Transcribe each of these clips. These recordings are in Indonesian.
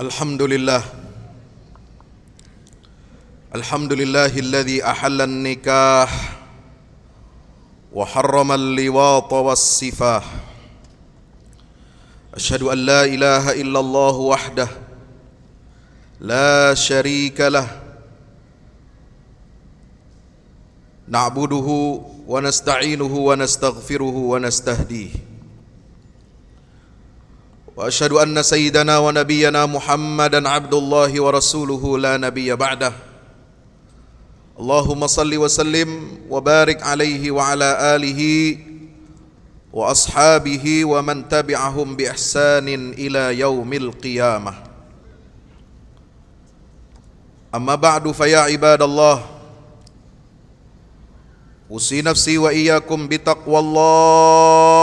الحمد لله الحمد لله الذي أحل النكاح وحرم اللواط والصفاح أشهد أن لا إله إلا الله وحده لا شريك له نعبده ونستعينه ونستغفره ونستهديه واشهد ان سيدنا ونبينا محمدا عبد الله ورسوله لا نبي بعده اللهم صل وسلم وبارك عليه وعلى اله واصحابه ومن تبعهم باحسان الى يوم القيامه اما بعد فيا عباد الله اوصي نفسي واياكم بتقوى الله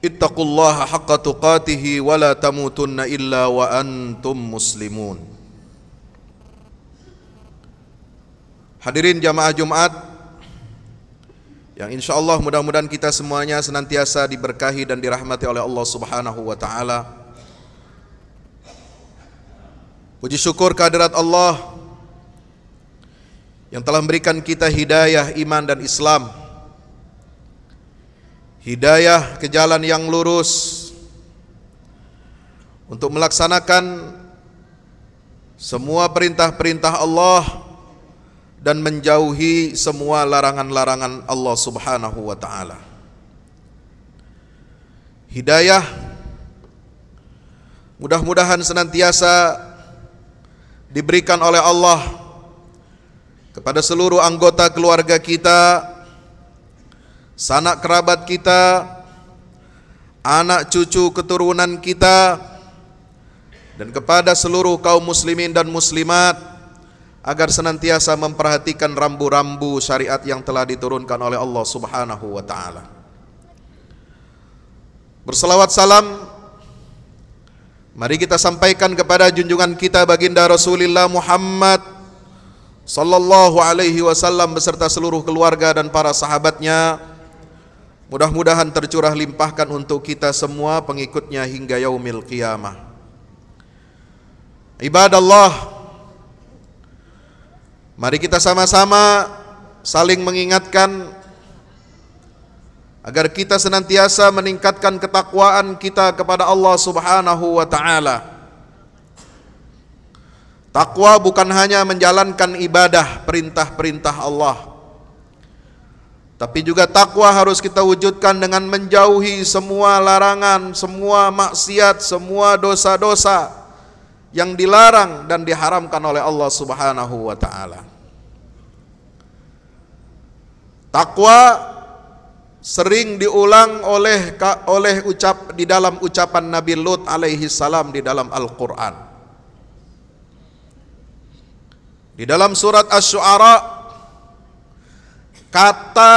ittaqullaha haqqa tuqatihi wa la tamutunna illa wa antum muslimun Hadirin jamaah Jumat yang insya Allah mudah-mudahan kita semuanya senantiasa diberkahi dan dirahmati oleh Allah Subhanahu wa taala. Puji syukur kehadirat Allah yang telah memberikan kita hidayah iman dan Islam hidayah ke jalan yang lurus untuk melaksanakan semua perintah-perintah Allah dan menjauhi semua larangan-larangan Allah Subhanahu wa taala. Hidayah mudah-mudahan senantiasa diberikan oleh Allah kepada seluruh anggota keluarga kita sanak kerabat kita, anak cucu keturunan kita, dan kepada seluruh kaum muslimin dan muslimat agar senantiasa memperhatikan rambu-rambu syariat yang telah diturunkan oleh Allah Subhanahu wa taala. Berselawat salam mari kita sampaikan kepada junjungan kita baginda Rasulullah Muhammad sallallahu alaihi wasallam beserta seluruh keluarga dan para sahabatnya Mudah-mudahan tercurah limpahkan untuk kita semua pengikutnya hingga yaumil qiyamah. Ibadallah, mari kita sama-sama saling mengingatkan agar kita senantiasa meningkatkan ketakwaan kita kepada Allah Subhanahu wa taala. Takwa bukan hanya menjalankan ibadah perintah-perintah Allah. Tapi juga takwa harus kita wujudkan dengan menjauhi semua larangan, semua maksiat, semua dosa-dosa yang dilarang dan diharamkan oleh Allah Subhanahu wa taala. Takwa sering diulang oleh oleh ucap di dalam ucapan Nabi Lut alaihi salam di dalam Al-Qur'an. Di dalam surat Asy-Syu'ara Kata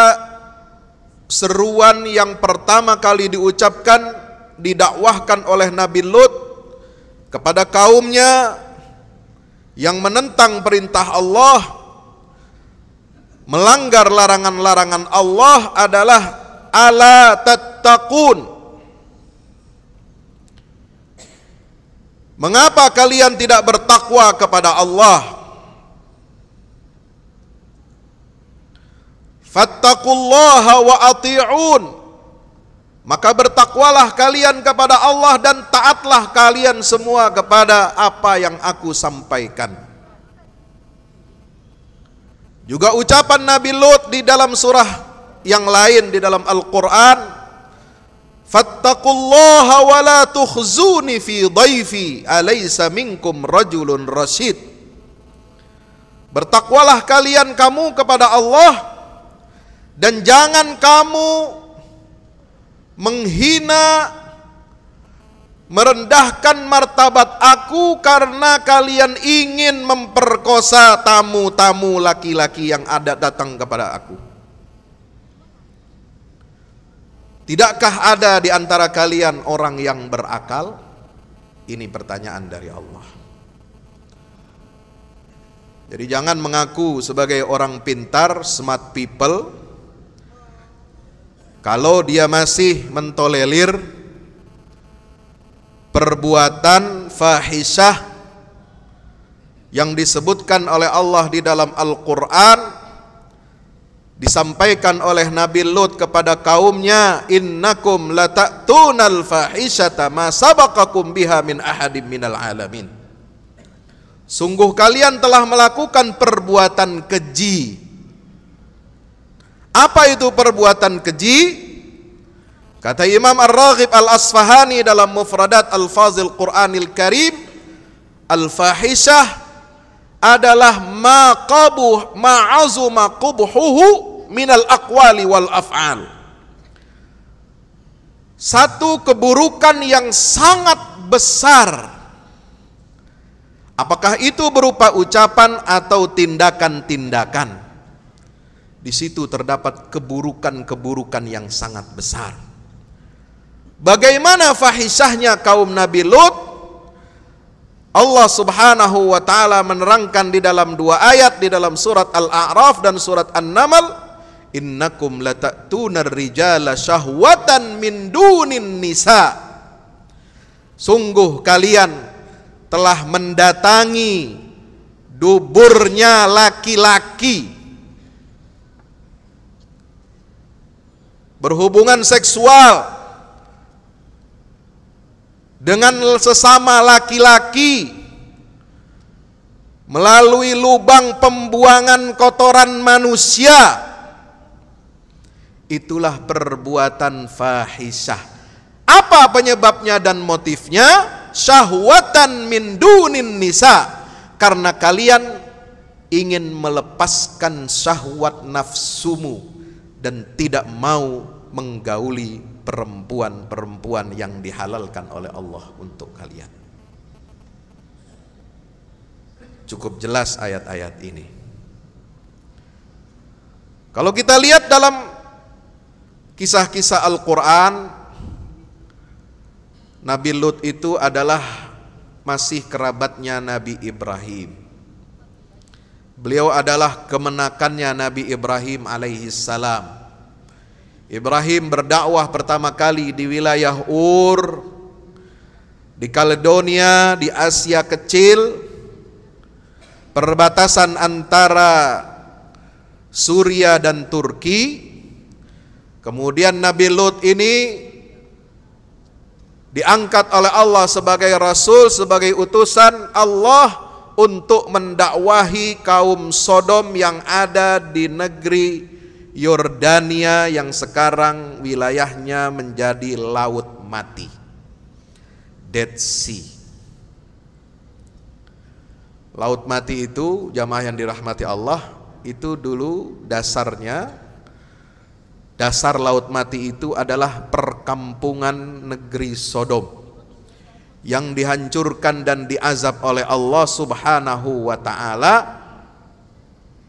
seruan yang pertama kali diucapkan didakwahkan oleh Nabi Lut kepada kaumnya yang menentang perintah Allah melanggar larangan-larangan Allah adalah ala tattaqun Mengapa kalian tidak bertakwa kepada Allah? Fattakullaha wa ati'un. Maka bertakwalah kalian kepada Allah dan taatlah kalian semua kepada apa yang aku sampaikan. Juga ucapan Nabi Lut di dalam surah yang lain di dalam Al-Qur'an Fattakullaha wa la tukhzuni fi dhaifi alaysa minkum rajulun rasyid Bertakwalah kalian kamu kepada Allah dan jangan kamu menghina merendahkan martabat aku karena kalian ingin memperkosa tamu-tamu laki-laki yang ada datang kepada aku. Tidakkah ada di antara kalian orang yang berakal? Ini pertanyaan dari Allah. Jadi jangan mengaku sebagai orang pintar, smart people, kalau dia masih mentolelir perbuatan fahisyah yang disebutkan oleh Allah di dalam Al-Qur'an disampaikan oleh Nabi Lut kepada kaumnya innakum latattunal fahisyata ma sabakakum biha min ahadim minal alamin Sungguh kalian telah melakukan perbuatan keji apa itu perbuatan keji? Kata Imam Ar-Raghib Al-Asfahani dalam Mufradat Al-Fazil Qur'anil Karim, al-fahishah adalah ma qabuh ma azuma qubhuhu minal aqwali wal af'al. Satu keburukan yang sangat besar. Apakah itu berupa ucapan atau tindakan-tindakan? Di situ terdapat keburukan-keburukan yang sangat besar. Bagaimana fahisahnya kaum Nabi Lut? Allah Subhanahu wa taala menerangkan di dalam dua ayat di dalam surat Al-A'raf dan surat An-Naml, "Innakum latatuna rijala syahwatan min dunin nisa." Sungguh kalian telah mendatangi duburnya laki-laki berhubungan seksual dengan sesama laki-laki melalui lubang pembuangan kotoran manusia itulah perbuatan fahisah apa penyebabnya dan motifnya syahwatan min dunin nisa karena kalian ingin melepaskan syahwat nafsumu dan tidak mau menggauli perempuan-perempuan yang dihalalkan oleh Allah untuk kalian. Cukup jelas ayat-ayat ini. Kalau kita lihat dalam kisah-kisah Al-Quran, Nabi Lut itu adalah masih kerabatnya Nabi Ibrahim. Beliau adalah kemenakannya Nabi Ibrahim alaihi salam. Ibrahim berdakwah pertama kali di wilayah Ur, di Kaledonia, di Asia Kecil, perbatasan antara Suria dan Turki. Kemudian Nabi Lut ini diangkat oleh Allah sebagai rasul, sebagai utusan Allah untuk mendakwahi kaum Sodom yang ada di negeri Yordania yang sekarang wilayahnya menjadi laut mati. Dead Sea. Laut mati itu jamaah yang dirahmati Allah itu dulu dasarnya dasar laut mati itu adalah perkampungan negeri Sodom yang dihancurkan dan diazab oleh Allah Subhanahu wa taala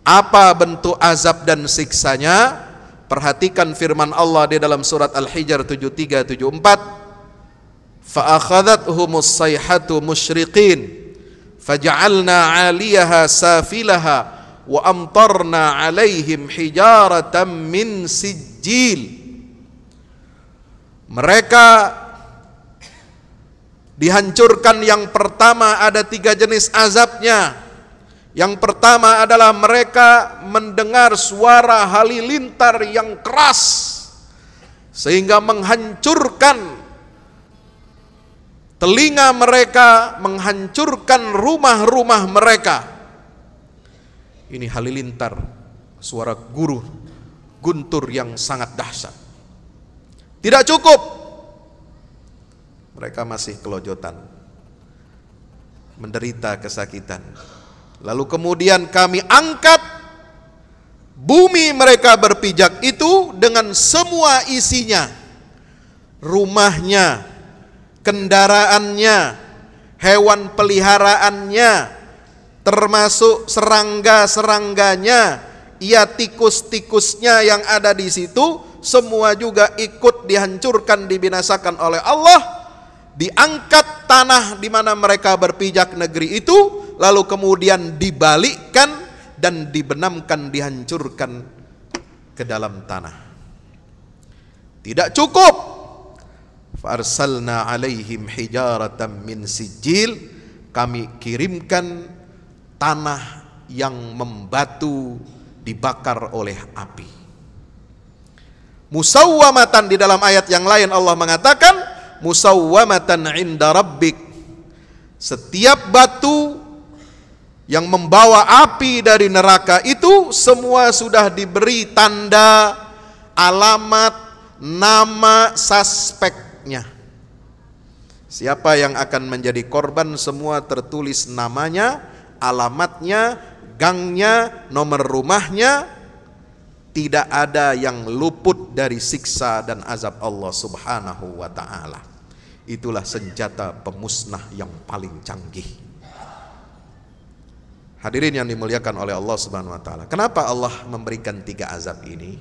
apa bentuk azab dan siksanya? Perhatikan firman Allah di dalam surat Al-Hijr 73 74. Fa akhadhathumus sayhatu musyriqin faj'alna 'aliyaha safilaha wa amtarna 'alaihim hijaratan min sijil. Mereka dihancurkan yang pertama ada tiga jenis azabnya yang pertama adalah mereka mendengar suara halilintar yang keras sehingga menghancurkan telinga mereka, menghancurkan rumah-rumah mereka. Ini halilintar suara guru guntur yang sangat dahsyat. Tidak cukup. Mereka masih kelojotan. Menderita kesakitan Lalu kemudian kami angkat bumi mereka berpijak itu dengan semua isinya. Rumahnya, kendaraannya, hewan peliharaannya, termasuk serangga-serangganya, ia tikus-tikusnya yang ada di situ semua juga ikut dihancurkan dibinasakan oleh Allah diangkat tanah di mana mereka berpijak negeri itu lalu kemudian dibalikkan dan dibenamkan dihancurkan ke dalam tanah tidak cukup farsalna alaihim hijaratan min sijil kami kirimkan tanah yang membatu dibakar oleh api musawwamatan di dalam ayat yang lain Allah mengatakan musawwamatan inda rabbik setiap batu yang membawa api dari neraka itu semua sudah diberi tanda alamat nama suspeknya. Siapa yang akan menjadi korban semua tertulis namanya, alamatnya, gangnya, nomor rumahnya. Tidak ada yang luput dari siksa dan azab Allah Subhanahu wa taala. Itulah senjata pemusnah yang paling canggih. Hadirin yang dimuliakan oleh Allah Subhanahu wa taala. Kenapa Allah memberikan tiga azab ini?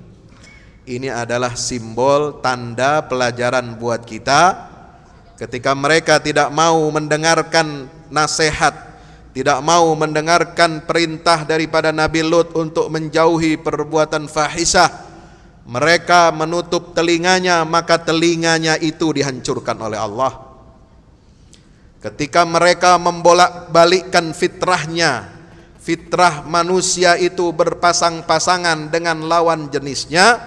Ini adalah simbol tanda pelajaran buat kita ketika mereka tidak mau mendengarkan nasihat, tidak mau mendengarkan perintah daripada Nabi Lut untuk menjauhi perbuatan fahisah. Mereka menutup telinganya, maka telinganya itu dihancurkan oleh Allah. Ketika mereka membolak-balikkan fitrahnya, fitrah manusia itu berpasang-pasangan dengan lawan jenisnya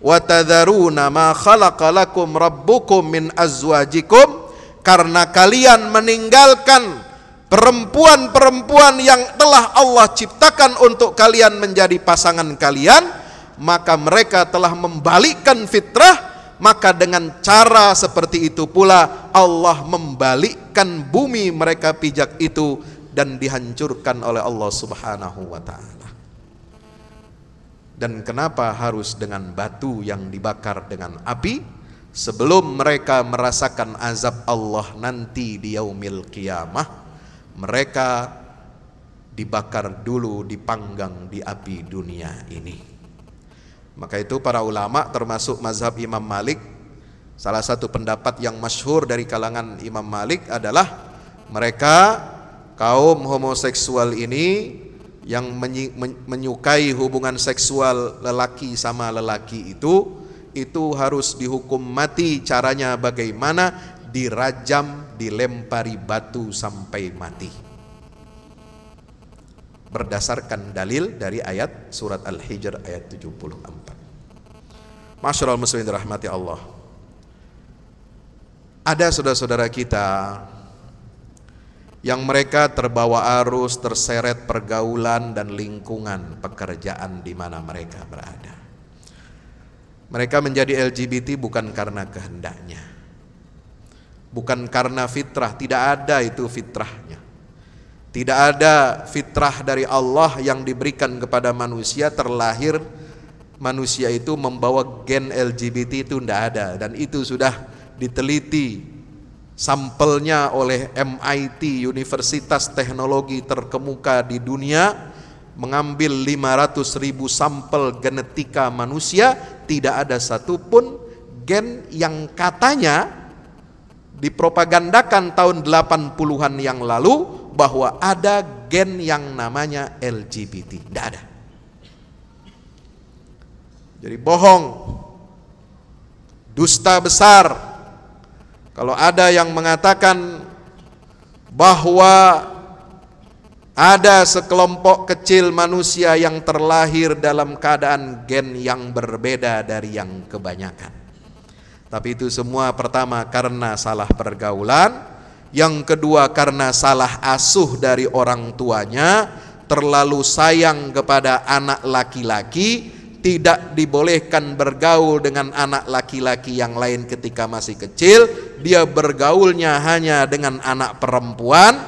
wa tadharuna ma khalaqalakum rabbukum min azwajikum karena kalian meninggalkan perempuan-perempuan yang telah Allah ciptakan untuk kalian menjadi pasangan kalian maka mereka telah membalikkan fitrah maka dengan cara seperti itu pula Allah membalikkan bumi mereka pijak itu dan dihancurkan oleh Allah Subhanahu wa taala. Dan kenapa harus dengan batu yang dibakar dengan api? Sebelum mereka merasakan azab Allah nanti di yaumil qiyamah, mereka dibakar dulu, dipanggang di api dunia ini. Maka itu para ulama termasuk mazhab Imam Malik, salah satu pendapat yang masyhur dari kalangan Imam Malik adalah mereka kaum homoseksual ini yang menyukai hubungan seksual lelaki sama lelaki itu itu harus dihukum mati caranya bagaimana dirajam dilempari batu sampai mati berdasarkan dalil dari ayat surat Al-Hijr ayat 74 Masyarakat muslimin Rahmati Allah ada saudara-saudara kita yang mereka terbawa arus, terseret pergaulan dan lingkungan pekerjaan di mana mereka berada. Mereka menjadi LGBT bukan karena kehendaknya. Bukan karena fitrah, tidak ada itu fitrahnya. Tidak ada fitrah dari Allah yang diberikan kepada manusia terlahir manusia itu membawa gen LGBT itu tidak ada dan itu sudah diteliti sampelnya oleh MIT Universitas Teknologi terkemuka di dunia mengambil 500 ribu sampel genetika manusia tidak ada satupun gen yang katanya dipropagandakan tahun 80-an yang lalu bahwa ada gen yang namanya LGBT tidak ada jadi bohong dusta besar kalau ada yang mengatakan bahwa ada sekelompok kecil manusia yang terlahir dalam keadaan gen yang berbeda dari yang kebanyakan. Tapi itu semua pertama karena salah pergaulan, yang kedua karena salah asuh dari orang tuanya, terlalu sayang kepada anak laki-laki tidak dibolehkan bergaul dengan anak laki-laki yang lain ketika masih kecil, dia bergaulnya hanya dengan anak perempuan,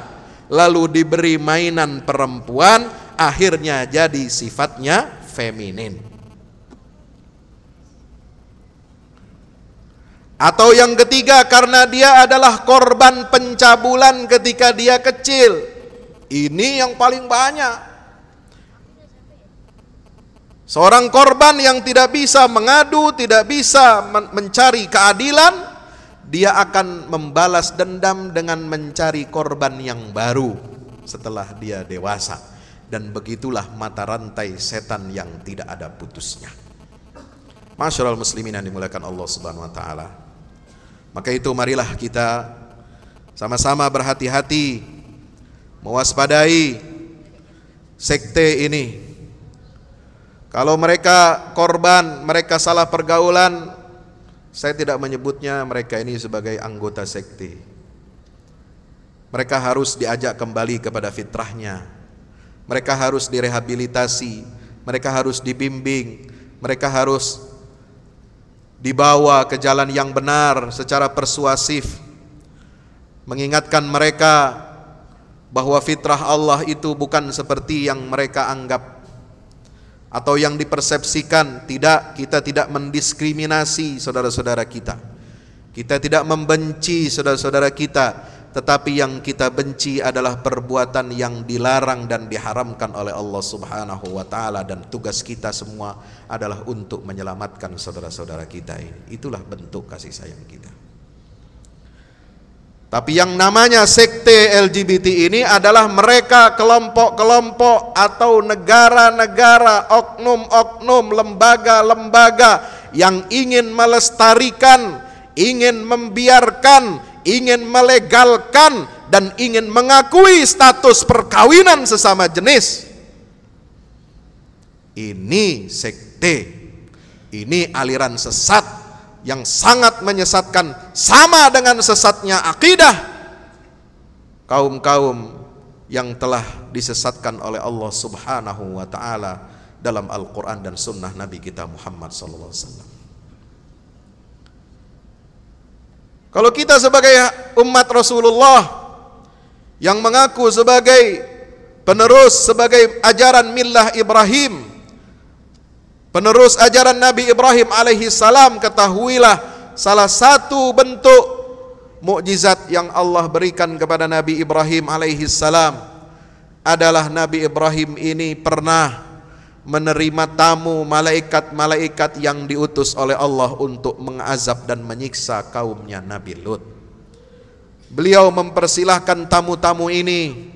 lalu diberi mainan perempuan, akhirnya jadi sifatnya feminin. Atau yang ketiga karena dia adalah korban pencabulan ketika dia kecil. Ini yang paling banyak Seorang korban yang tidak bisa mengadu, tidak bisa mencari keadilan, dia akan membalas dendam dengan mencari korban yang baru setelah dia dewasa. Dan begitulah mata rantai setan yang tidak ada putusnya. Masyarakat muslimin yang dimuliakan Allah Subhanahu wa taala. Maka itu marilah kita sama-sama berhati-hati mewaspadai sekte ini kalau mereka korban, mereka salah pergaulan, saya tidak menyebutnya mereka ini sebagai anggota sekte. Mereka harus diajak kembali kepada fitrahnya. Mereka harus direhabilitasi, mereka harus dibimbing, mereka harus dibawa ke jalan yang benar secara persuasif. Mengingatkan mereka bahwa fitrah Allah itu bukan seperti yang mereka anggap atau yang dipersepsikan tidak kita tidak mendiskriminasi saudara-saudara kita. Kita tidak membenci saudara-saudara kita, tetapi yang kita benci adalah perbuatan yang dilarang dan diharamkan oleh Allah Subhanahu wa taala dan tugas kita semua adalah untuk menyelamatkan saudara-saudara kita ini. Itulah bentuk kasih sayang kita. Tapi yang namanya sekte LGBT ini adalah mereka kelompok-kelompok atau negara-negara, oknum-oknum, lembaga-lembaga yang ingin melestarikan, ingin membiarkan, ingin melegalkan dan ingin mengakui status perkawinan sesama jenis. Ini sekte. Ini aliran sesat yang sangat menyesatkan sama dengan sesatnya akidah kaum-kaum yang telah disesatkan oleh Allah Subhanahu wa taala dalam Al-Qur'an dan sunnah Nabi kita Muhammad sallallahu alaihi wasallam. Kalau kita sebagai umat Rasulullah yang mengaku sebagai penerus sebagai ajaran millah Ibrahim Penerus ajaran Nabi Ibrahim alaihi salam ketahuilah salah satu bentuk mukjizat yang Allah berikan kepada Nabi Ibrahim alaihi salam adalah Nabi Ibrahim ini pernah menerima tamu malaikat-malaikat yang diutus oleh Allah untuk mengazab dan menyiksa kaumnya Nabi Lut. Beliau mempersilahkan tamu-tamu ini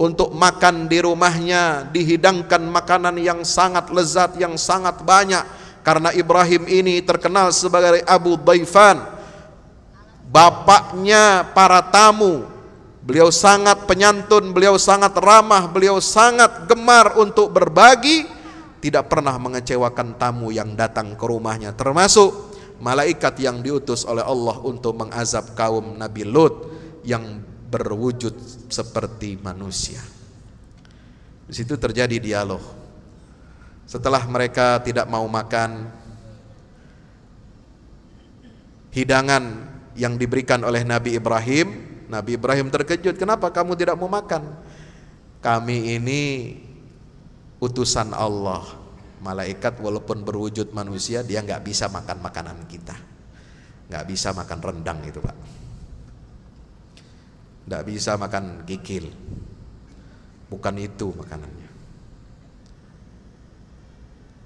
untuk makan di rumahnya dihidangkan makanan yang sangat lezat yang sangat banyak karena Ibrahim ini terkenal sebagai Abu Daifan bapaknya para tamu beliau sangat penyantun beliau sangat ramah beliau sangat gemar untuk berbagi tidak pernah mengecewakan tamu yang datang ke rumahnya termasuk malaikat yang diutus oleh Allah untuk mengazab kaum Nabi Lut yang berwujud seperti manusia. Di situ terjadi dialog. Setelah mereka tidak mau makan hidangan yang diberikan oleh Nabi Ibrahim, Nabi Ibrahim terkejut, "Kenapa kamu tidak mau makan?" "Kami ini utusan Allah." Malaikat walaupun berwujud manusia, dia nggak bisa makan makanan kita. Nggak bisa makan rendang itu, Pak tidak bisa makan kikil. Bukan itu makanannya.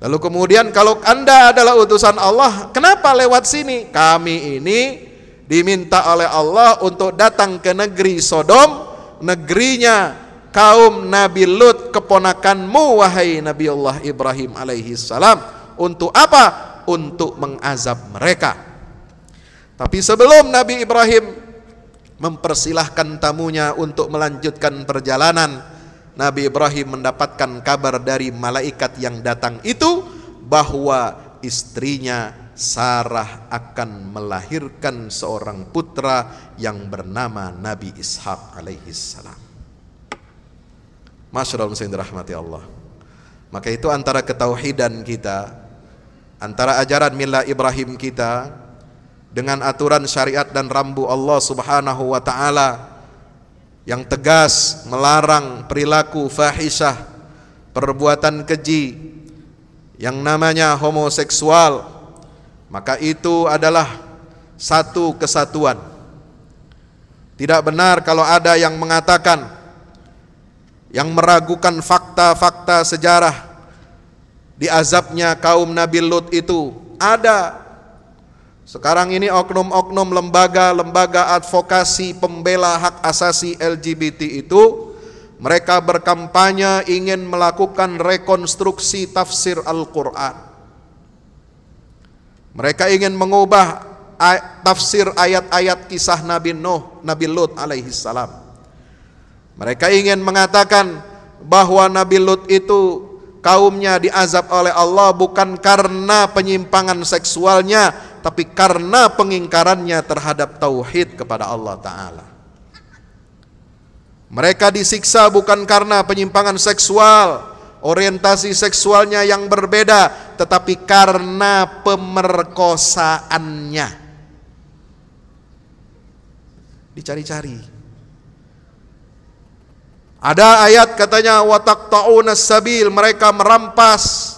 Lalu kemudian kalau Anda adalah utusan Allah, kenapa lewat sini? Kami ini diminta oleh Allah untuk datang ke negeri Sodom, negerinya kaum Nabi Lut keponakanmu wahai Nabi Allah Ibrahim alaihi salam. Untuk apa? Untuk mengazab mereka. Tapi sebelum Nabi Ibrahim mempersilahkan tamunya untuk melanjutkan perjalanan Nabi Ibrahim mendapatkan kabar dari malaikat yang datang itu bahwa istrinya Sarah akan melahirkan seorang putra yang bernama Nabi Ishak alaihissalam. Masyaallah muslimin rahmati Allah. Maka itu antara ketauhidan kita, antara ajaran mila Ibrahim kita, dengan aturan syariat dan rambu Allah Subhanahu wa taala yang tegas melarang perilaku fahisyah, perbuatan keji yang namanya homoseksual, maka itu adalah satu kesatuan. Tidak benar kalau ada yang mengatakan yang meragukan fakta-fakta sejarah diazabnya kaum Nabi Lut itu ada sekarang ini oknum-oknum lembaga-lembaga advokasi pembela hak asasi LGBT itu mereka berkampanye ingin melakukan rekonstruksi tafsir Al-Qur'an. Mereka ingin mengubah tafsir ayat-ayat kisah Nabi Nuh, Nabi Lut alaihi salam. Mereka ingin mengatakan bahwa Nabi Lut itu kaumnya diazab oleh Allah bukan karena penyimpangan seksualnya tapi karena pengingkarannya terhadap tauhid kepada Allah taala. Mereka disiksa bukan karena penyimpangan seksual, orientasi seksualnya yang berbeda, tetapi karena pemerkosaannya. Dicari-cari. Ada ayat katanya watak ta'una sabil mereka merampas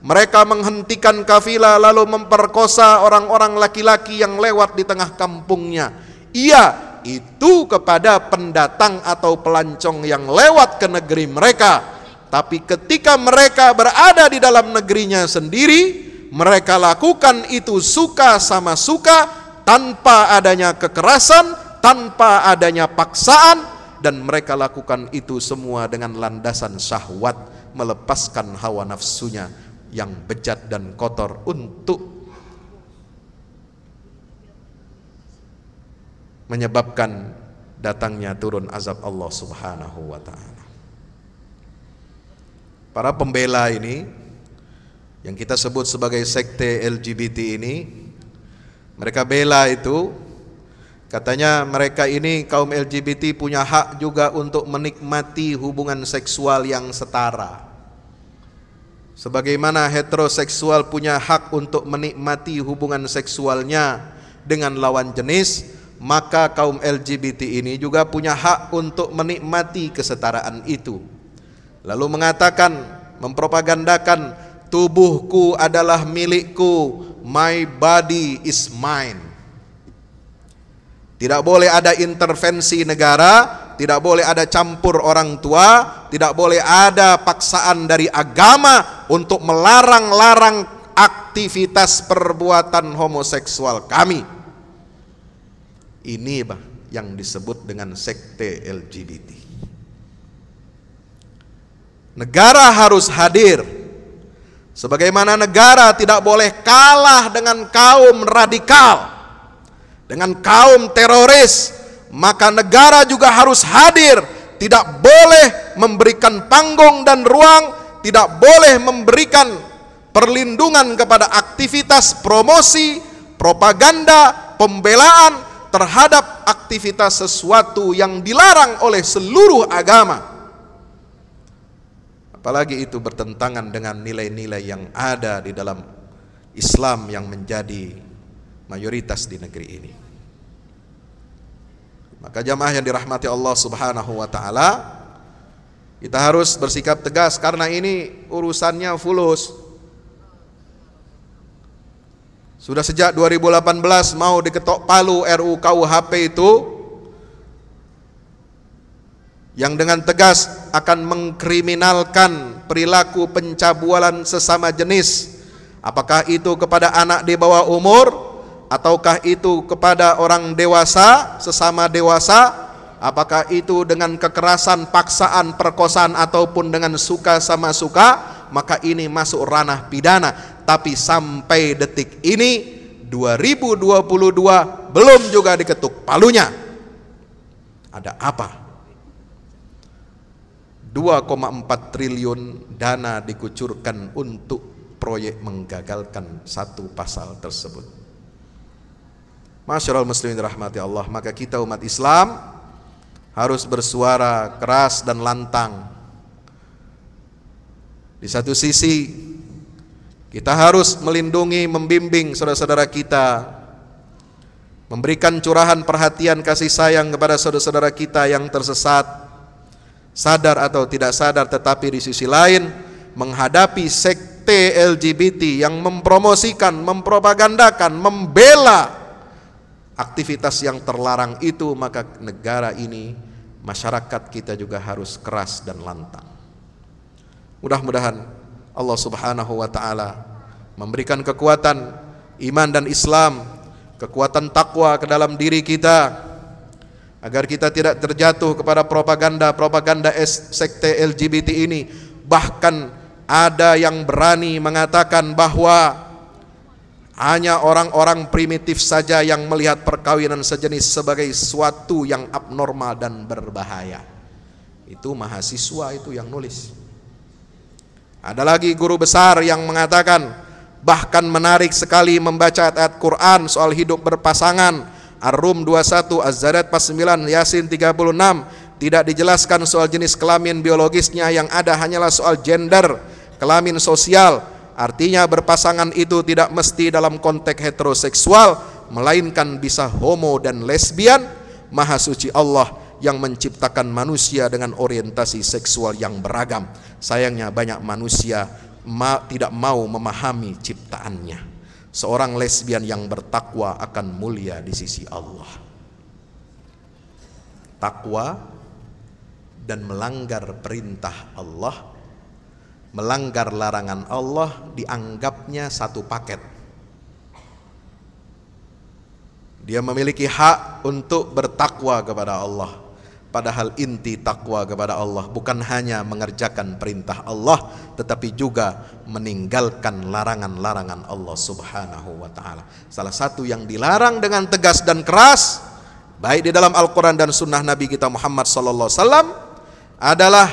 mereka menghentikan kafilah lalu memperkosa orang-orang laki-laki yang lewat di tengah kampungnya. Iya, itu kepada pendatang atau pelancong yang lewat ke negeri mereka. Tapi ketika mereka berada di dalam negerinya sendiri, mereka lakukan itu suka sama suka tanpa adanya kekerasan, tanpa adanya paksaan dan mereka lakukan itu semua dengan landasan syahwat, melepaskan hawa nafsunya yang bejat dan kotor untuk menyebabkan datangnya turun azab Allah Subhanahu wa taala. Para pembela ini yang kita sebut sebagai sekte LGBT ini mereka bela itu katanya mereka ini kaum LGBT punya hak juga untuk menikmati hubungan seksual yang setara. Sebagaimana heteroseksual punya hak untuk menikmati hubungan seksualnya dengan lawan jenis, maka kaum LGBT ini juga punya hak untuk menikmati kesetaraan itu. Lalu mengatakan, mempropagandakan tubuhku adalah milikku, my body is mine. Tidak boleh ada intervensi negara, tidak boleh ada campur orang tua, tidak boleh ada paksaan dari agama untuk melarang-larang aktivitas perbuatan homoseksual kami. Ini bah, yang disebut dengan sekte LGBT. Negara harus hadir. Sebagaimana negara tidak boleh kalah dengan kaum radikal, dengan kaum teroris, maka negara juga harus hadir, tidak boleh memberikan panggung dan ruang tidak boleh memberikan perlindungan kepada aktivitas promosi, propaganda, pembelaan terhadap aktivitas sesuatu yang dilarang oleh seluruh agama. Apalagi itu bertentangan dengan nilai-nilai yang ada di dalam Islam yang menjadi mayoritas di negeri ini. Maka jamaah yang dirahmati Allah Subhanahu wa taala, kita harus bersikap tegas karena ini urusannya fulus. Sudah sejak 2018 mau diketok palu RUU KUHP itu yang dengan tegas akan mengkriminalkan perilaku pencabulan sesama jenis. Apakah itu kepada anak di bawah umur ataukah itu kepada orang dewasa, sesama dewasa Apakah itu dengan kekerasan, paksaan, perkosaan ataupun dengan suka sama suka, maka ini masuk ranah pidana. Tapi sampai detik ini 2022 belum juga diketuk palunya. Ada apa? 2,4 triliun dana dikucurkan untuk proyek menggagalkan satu pasal tersebut. Masyarakat muslimin rahmati Allah, maka kita umat Islam harus bersuara keras dan lantang. Di satu sisi, kita harus melindungi, membimbing saudara-saudara kita, memberikan curahan perhatian kasih sayang kepada saudara-saudara kita yang tersesat, sadar atau tidak sadar, tetapi di sisi lain menghadapi sekte LGBT yang mempromosikan, mempropagandakan, membela aktivitas yang terlarang itu, maka negara ini masyarakat kita juga harus keras dan lantang. Mudah-mudahan Allah Subhanahu wa taala memberikan kekuatan iman dan Islam, kekuatan takwa ke dalam diri kita agar kita tidak terjatuh kepada propaganda-propaganda sekte LGBT ini. Bahkan ada yang berani mengatakan bahwa hanya orang-orang primitif saja yang melihat perkawinan sejenis sebagai suatu yang abnormal dan berbahaya. Itu mahasiswa itu yang nulis. Ada lagi guru besar yang mengatakan bahkan menarik sekali membaca ayat Quran soal hidup berpasangan. Ar-Rum 21, Az-Zariyat 49, Yasin 36 tidak dijelaskan soal jenis kelamin biologisnya yang ada hanyalah soal gender, kelamin sosial, Artinya berpasangan itu tidak mesti dalam konteks heteroseksual, melainkan bisa homo dan lesbian. Maha suci Allah yang menciptakan manusia dengan orientasi seksual yang beragam. Sayangnya banyak manusia ma tidak mau memahami ciptaannya. Seorang lesbian yang bertakwa akan mulia di sisi Allah. Takwa dan melanggar perintah Allah melanggar larangan Allah dianggapnya satu paket. Dia memiliki hak untuk bertakwa kepada Allah. Padahal inti takwa kepada Allah bukan hanya mengerjakan perintah Allah tetapi juga meninggalkan larangan-larangan Allah Subhanahu wa taala. Salah satu yang dilarang dengan tegas dan keras baik di dalam Al-Qur'an dan sunnah Nabi kita Muhammad sallallahu alaihi wasallam adalah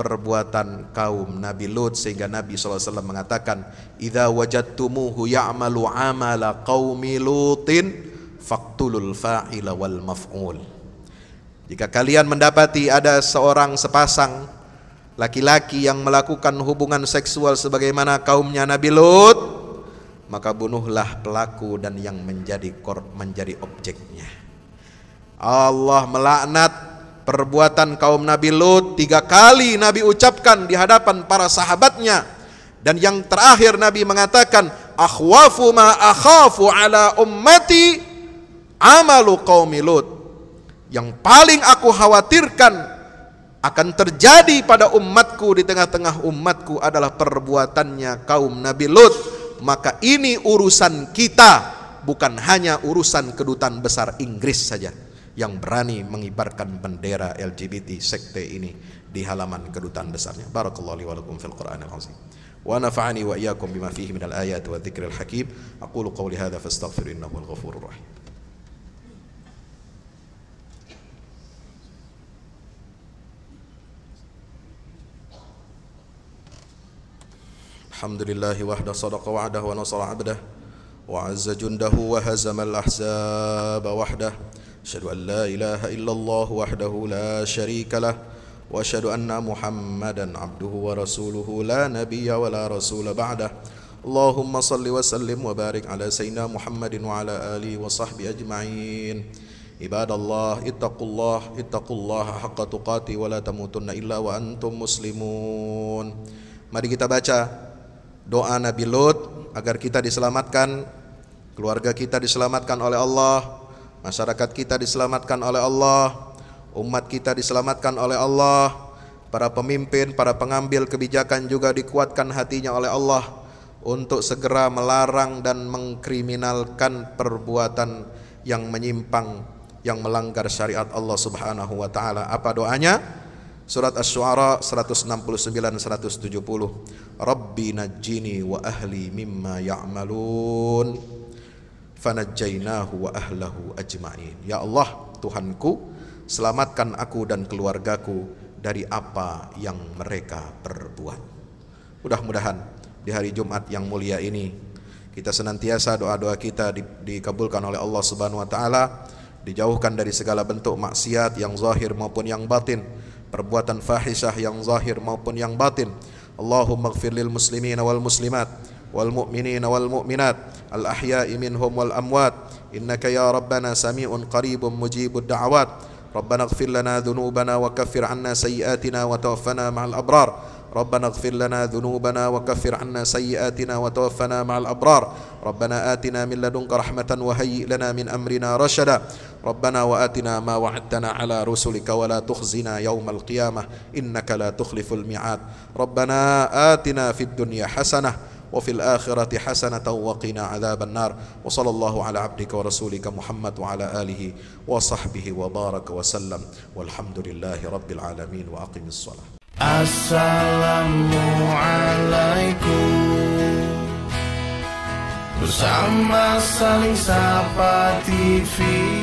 perbuatan kaum Nabi Lut sehingga Nabi SAW mengatakan idza wajadtumuhu ya'malu amala qaumi lutin faqtulul fa'ila wal maf'ul jika kalian mendapati ada seorang sepasang laki-laki yang melakukan hubungan seksual sebagaimana kaumnya Nabi Lut maka bunuhlah pelaku dan yang menjadi menjadi objeknya Allah melaknat Perbuatan kaum Nabi Lut tiga kali Nabi ucapkan di hadapan para sahabatnya. Dan yang terakhir Nabi mengatakan, "Akhwafu ma akhafu ala ummati amalu qaumi Lut." Yang paling aku khawatirkan akan terjadi pada umatku di tengah-tengah umatku adalah perbuatannya kaum Nabi Lut. Maka ini urusan kita, bukan hanya urusan kedutaan besar Inggris saja yang berani mengibarkan bendera LGBT sekte ini di halaman kedutaan besarnya. Barakallahu li wa lakum fil Qur'an azim Wa nafa'ani wa iyyakum bima fihi min al-ayat wa dzikril hakim. Aqulu qawli hadha fastaghfir innahu al-ghafurur rahim. الحمد لله وحده صدق وعده ونصر عبده وعز جنده وهزم الأحزاب وحده أشهد أن لا إله إلا الله وحده لا شريك له وأشهد أن محمدا عبده ورسوله لا نبي ولا رسول بعده اللهم صل وسلم وبارك على سيدنا محمد وعلى آله وصحبه أجمعين عباد الله اتقوا الله اتقوا الله حق تقاته ولا تموتن إلا وأنتم مسلمون Mari kita baca doa Nabi Lut agar kita diselamatkan, keluarga kita diselamatkan oleh Allah, Masyarakat kita diselamatkan oleh Allah, umat kita diselamatkan oleh Allah, para pemimpin, para pengambil kebijakan juga dikuatkan hatinya oleh Allah untuk segera melarang dan mengkriminalkan perbuatan yang menyimpang yang melanggar syariat Allah Subhanahu wa taala. Apa doanya? Surat Asy-Syu'ara 169 170. Rabbi najjini wa ahli mimma ya'malun fanajjainahu wa ahlahu ajma'in. Ya Allah, Tuhanku, selamatkan aku dan keluargaku dari apa yang mereka perbuat. Mudah-mudahan di hari Jumat yang mulia ini kita senantiasa doa-doa kita di, dikabulkan oleh Allah Subhanahu wa taala, dijauhkan dari segala bentuk maksiat yang zahir maupun yang batin, perbuatan fahisyah yang zahir maupun yang batin. Allahumma lil muslimina wal muslimat والمؤمنين والمؤمنات الأحياء منهم والأموات إنك يا ربنا سميع قريب مجيب الدعوات ربنا اغفر لنا ذنوبنا وكفر عنا سيئاتنا وتوفنا مع الأبرار ربنا اغفر لنا ذنوبنا وكفر عنا سيئاتنا وتوفنا مع الأبرار ربنا آتنا من لدنك رحمة وهيئ لنا من أمرنا رشدا ربنا وآتنا ما وعدتنا على رسلك ولا تخزنا يوم القيامة إنك لا تخلف الميعاد ربنا آتنا في الدنيا حسنة وفي الآخرة حسنة وقنا عذاب النار وصلى الله على عبدك ورسولك محمد وعلى آله وصحبه وبارك وسلم والحمد لله رب العالمين وأقم الصلاة السلام عليكم bersama saling sapa TV.